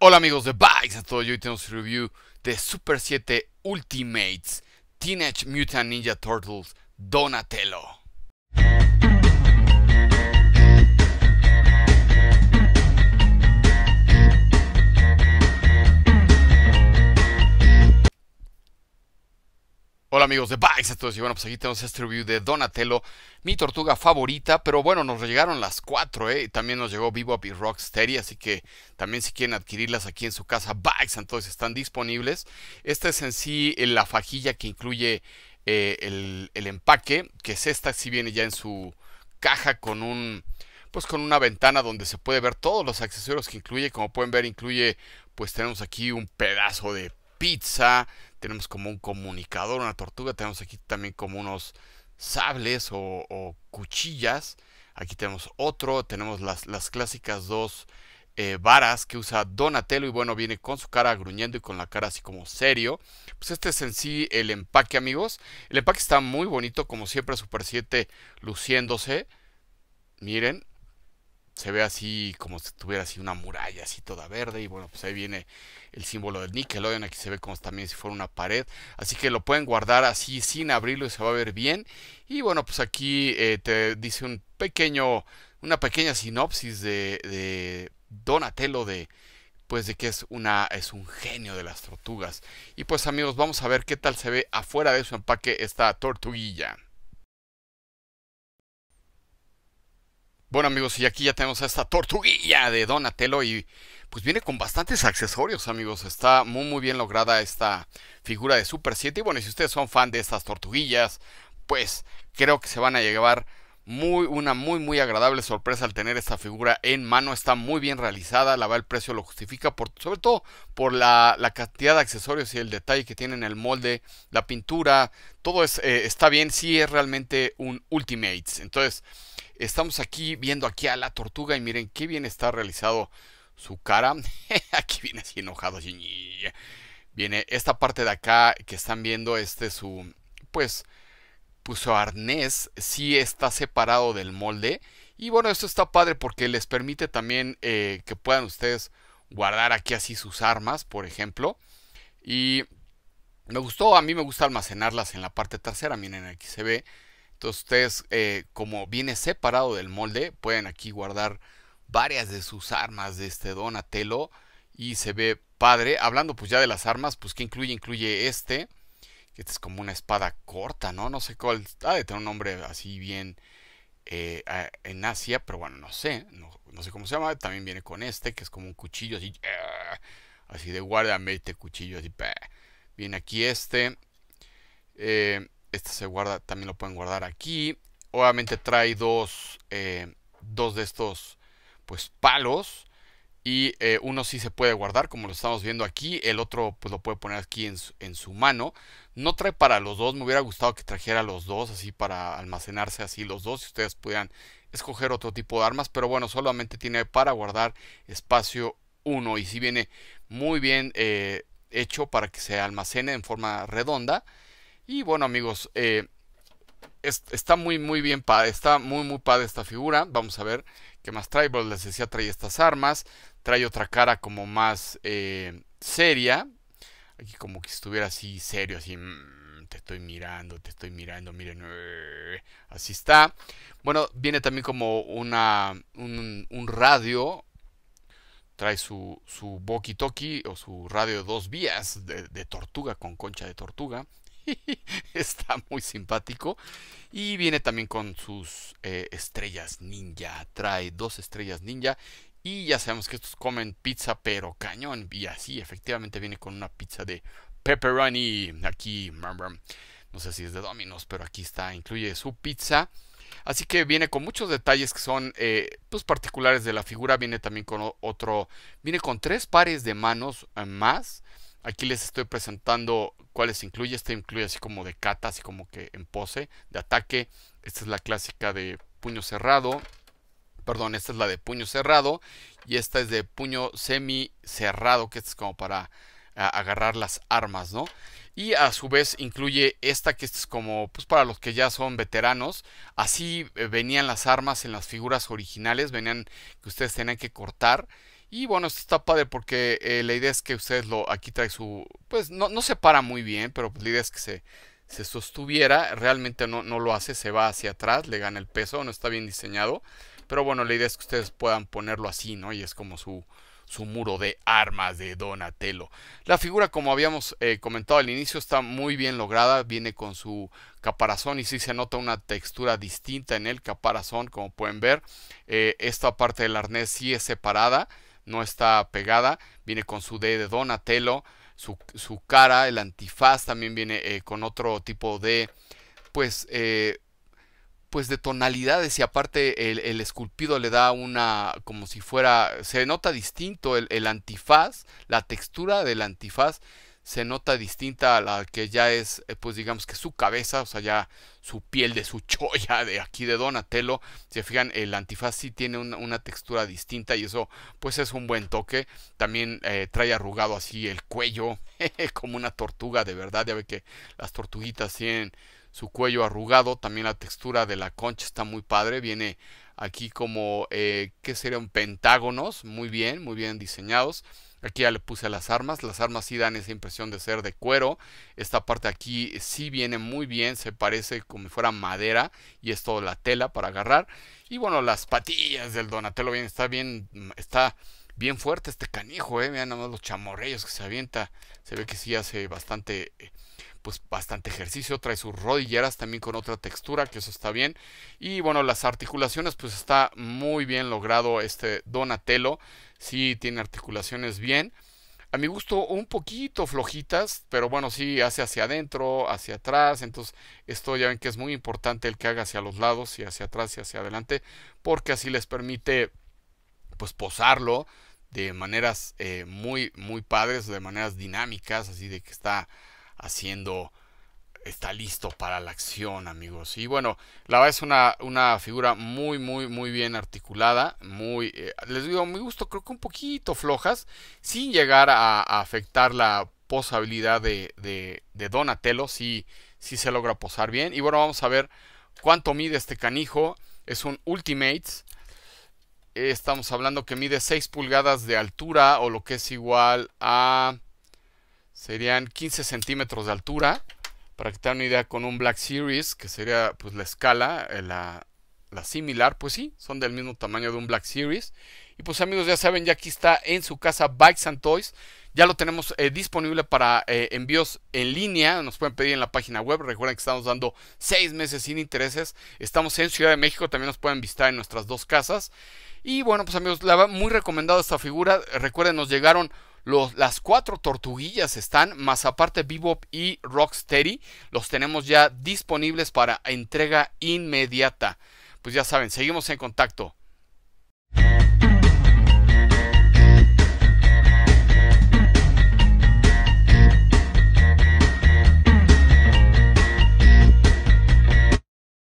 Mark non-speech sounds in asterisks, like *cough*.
Hola amigos de Bikes, a todos hoy tenemos review de Super 7 Ultimates Teenage Mutant Ninja Turtles Donatello. amigos de Bikes? Entonces, y bueno, pues aquí tenemos este review de Donatello, mi tortuga favorita, pero bueno, nos llegaron las cuatro, ¿eh? También nos llegó Bebop y Rocksteady, así que también si quieren adquirirlas aquí en su casa, Bikes, entonces están disponibles. Esta es en sí eh, la fajilla que incluye eh, el, el empaque, que es esta, si viene ya en su caja con un pues con una ventana donde se puede ver todos los accesorios que incluye, como pueden ver incluye pues tenemos aquí un pedazo de pizza, tenemos como un comunicador, una tortuga, tenemos aquí también como unos sables o, cuchillas, aquí tenemos otro, tenemos las, las clásicas dos eh, varas que usa Donatello y bueno, viene con su cara gruñendo y con la cara así como serio. Pues este es en sí el empaque amigos, el empaque está muy bonito como siempre Super 7 luciéndose, miren se ve así como si tuviera así una muralla así toda verde y bueno pues ahí viene el símbolo del Nickelodeon aquí se ve como también si fuera una pared así que lo pueden guardar así sin abrirlo y se va a ver bien y bueno pues aquí eh, te dice un pequeño una pequeña sinopsis de, de Donatello de pues de que es una es un genio de las tortugas y pues amigos vamos a ver qué tal se ve afuera de su empaque esta tortuguilla Bueno amigos, y aquí ya tenemos a esta tortuguilla de Donatello y pues viene con bastantes accesorios amigos. Está muy muy bien lograda esta figura de Super 7 y bueno, si ustedes son fan de estas tortuguillas, pues creo que se van a llevar muy, una muy, muy agradable sorpresa al tener esta figura en mano. Está muy bien realizada, la va el precio lo justifica, por, sobre todo por la, cantidad de accesorios y el detalle que tiene en el molde, la pintura, todo eh, está bien, sí es realmente un Ultimate. Entonces, Estamos aquí viendo aquí a la tortuga y miren qué bien está realizado su cara. *laughs* aquí viene así enojado. Viene esta parte de acá que están viendo, este su, pues, puso arnés sí está separado del molde. Y bueno, esto está padre porque les permite también eh, que puedan ustedes guardar aquí así sus armas, por ejemplo. Y me gustó, a mí me gusta almacenarlas en la parte trasera. Miren, aquí se ve entonces ustedes, eh, como viene separado del molde, pueden aquí guardar varias de sus armas de este Donatello y se ve padre. Hablando pues ya de las armas, pues que incluye, incluye este, que este es como una espada corta, ¿no? No sé cuál, ha de tener un nombre así bien eh, en Asia, pero bueno, no sé, no, sé cómo se llama. También viene con este, que es como un cuchillo así, así de guarda, mete cuchillo, así, viene aquí este. Eh, este se guarda, también lo pueden guardar aquí. Obviamente trae dos, eh, dos de estos pues palos. Y eh, uno sí se puede guardar, como lo estamos viendo aquí. El otro pues lo puede poner aquí en su, mano. No trae para los dos. Me hubiera gustado que trajera los dos, así para almacenarse así los dos. Si ustedes pudieran escoger otro tipo de armas. Pero bueno, solamente tiene para guardar espacio uno Y si sí viene muy bien eh, hecho para que se almacene en forma redonda. Y bueno amigos, eh, está muy muy bien padre, está muy muy padre esta figura. Vamos a ver qué más trae. Bueno, les decía, trae estas armas, trae otra cara como más eh, seria. Aquí como que estuviera así serio, así... Mm, te estoy mirando, te estoy mirando, miren. Eh, así está. Bueno, viene también como una, un, radio, trae su, su walkie o su radio de dos vías de, tortuga con concha de tortuga. *laughs* Está muy simpático. Y viene también con sus eh, estrellas ninja. Trae dos estrellas ninja. Y ya sabemos que estos comen pizza, pero cañón. Y así, efectivamente, viene con una pizza de pepperoni. Aquí, no sé si es de Domino's, pero aquí está. Incluye su pizza. Así que viene con muchos detalles que son eh, pues particulares de la figura. Viene también con otro. Viene con tres pares de manos eh, más. Aquí les estoy presentando cuáles incluye. Este incluye así como de cata, así como que en pose de ataque. Esta es la clásica de puño cerrado. Perdón, esta es la de puño cerrado. Y esta es de puño semi cerrado, que es como para agarrar las armas, ¿no? Y a su vez incluye esta que es como, pues para los que ya son veteranos, así eh, venían las armas en las figuras originales, venían que ustedes tenían que cortar y bueno, esto está padre porque eh, la idea es que ustedes lo. Aquí trae su. Pues no, no se para muy bien, pero pues, la idea es que se, se sostuviera. Realmente no, no, lo hace, se va hacia atrás, le gana el peso, no está bien diseñado. Pero bueno, la idea es que ustedes puedan ponerlo así, ¿no? Y es como su, su muro de armas de Donatello. La figura, como habíamos eh, comentado al inicio, está muy bien lograda. Viene con su caparazón y sí se nota una textura distinta en el caparazón, como pueden ver. Eh, esta parte del arnés sí es separada no está pegada. Viene con su D de Donatello, su, su cara, el antifaz también viene eh, con otro tipo de, pues, eh, pues de tonalidades y aparte el, esculpido le da una, como si fuera, se nota distinto el, el antifaz, la textura del antifaz se nota distinta a la que ya es, eh, pues digamos que su cabeza, o sea, ya su piel de su *laughs* cholla de aquí de Donatello. se fijan, el antifaz sí tiene una, textura distinta y eso, pues es un buen toque. También eh, trae arrugado así el cuello, *laughs* como una tortuga de verdad. Ya ve que las tortuguitas tienen su cuello arrugado. También la textura de la concha está muy padre. Viene aquí como, eh, ¿qué serían? Pentágonos, muy bien, muy bien diseñados. Aquí ya le puse las armas. Las armas sí dan esa impresión de ser de cuero. Esta parte aquí sí viene muy bien. Se parece como si fuera madera. Y es toda la tela para agarrar. Y bueno, las patillas del Donatello bien, está bien. Está bien fuerte este canijo, eh. Vean los chamorreos que se avienta. Se ve que sí hace bastante. Pues bastante ejercicio. Trae sus rodilleras también con otra textura. Que eso está bien. Y bueno, las articulaciones, pues está muy bien logrado este Donatello sí tiene articulaciones bien. A mi gusto un poquito flojitas, pero bueno, sí hace hacia adentro, hacia atrás, entonces esto ya ven que es muy importante el que haga hacia los lados y hacia atrás y hacia adelante, porque así les permite pues posarlo de maneras eh, muy muy padres, de maneras dinámicas, así de que está haciendo está listo para la acción, amigos. Y bueno, la verdad es una, una figura muy, muy, muy bien articulada. Muy, eh, les digo, me gusto, creo que un poquito flojas, sin llegar a, afectar la posabilidad de, de, Donatello, si, si se logra posar bien. Y bueno, vamos a ver cuánto mide este canijo. Es un Ultimates. estamos hablando que mide 6 pulgadas de altura, o lo que es igual a. Serían 15 centímetros de altura. Para que te una idea con un Black Series, que sería pues la escala, eh, la, similar, pues sí, son del mismo tamaño de un Black Series. Y pues amigos, ya saben, ya aquí está en su casa Bikes and Toys. Ya lo tenemos eh, disponible para eh, envíos en línea. Nos pueden pedir en la página web. Recuerden que estamos dando seis meses sin intereses. Estamos en Ciudad de México. También nos pueden visitar en nuestras dos casas. Y bueno, pues amigos, la muy recomendada esta figura. Recuerden, nos llegaron las cuatro tortuguillas están, más aparte Bebop y Rocksteady, los tenemos ya disponibles para entrega inmediata. Pues ya saben, seguimos en contacto.